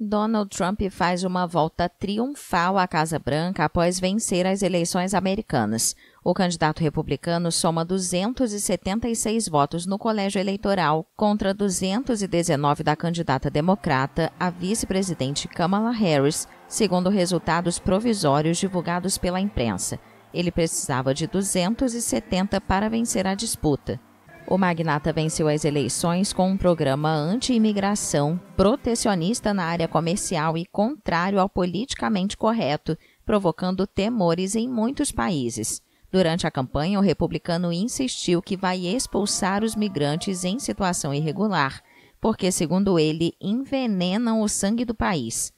Donald Trump faz uma volta triunfal à Casa Branca após vencer as eleições americanas. O candidato republicano soma 276 votos no colégio eleitoral contra 219 da candidata democrata, a vice-presidente Kamala Harris, segundo resultados provisórios divulgados pela imprensa. Ele precisava de 270 para vencer a disputa. O magnata venceu as eleições com um programa anti-imigração, protecionista na área comercial e contrário ao politicamente correto, provocando temores em muitos países. Durante a campanha, o republicano insistiu que vai expulsar os migrantes em situação irregular, porque, segundo ele, envenenam o sangue do país.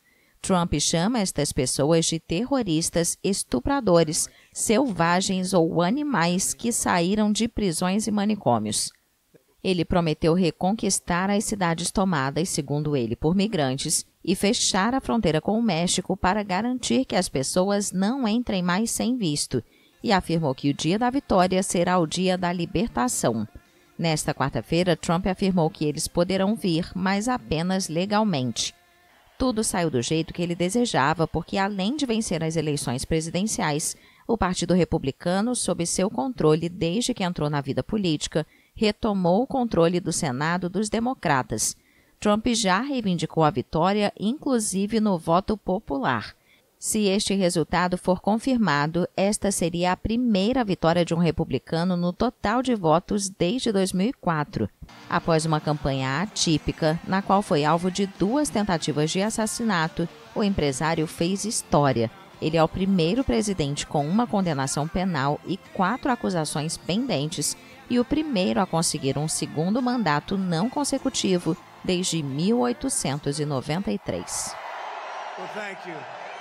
Trump chama estas pessoas de terroristas, estupradores, selvagens ou animais que saíram de prisões e manicômios. Ele prometeu reconquistar as cidades tomadas, segundo ele, por migrantes e fechar a fronteira com o México para garantir que as pessoas não entrem mais sem visto e afirmou que o dia da vitória será o dia da libertação. Nesta quarta-feira, Trump afirmou que eles poderão vir, mas apenas legalmente tudo saiu do jeito que ele desejava, porque além de vencer as eleições presidenciais, o Partido Republicano, sob seu controle desde que entrou na vida política, retomou o controle do Senado dos Democratas. Trump já reivindicou a vitória, inclusive no voto popular. Se este resultado for confirmado, esta seria a primeira vitória de um republicano no total de votos desde 2004, após uma campanha atípica, na qual foi alvo de duas tentativas de assassinato. O empresário fez história. Ele é o primeiro presidente com uma condenação penal e quatro acusações pendentes, e o primeiro a conseguir um segundo mandato não consecutivo desde 1893. Well,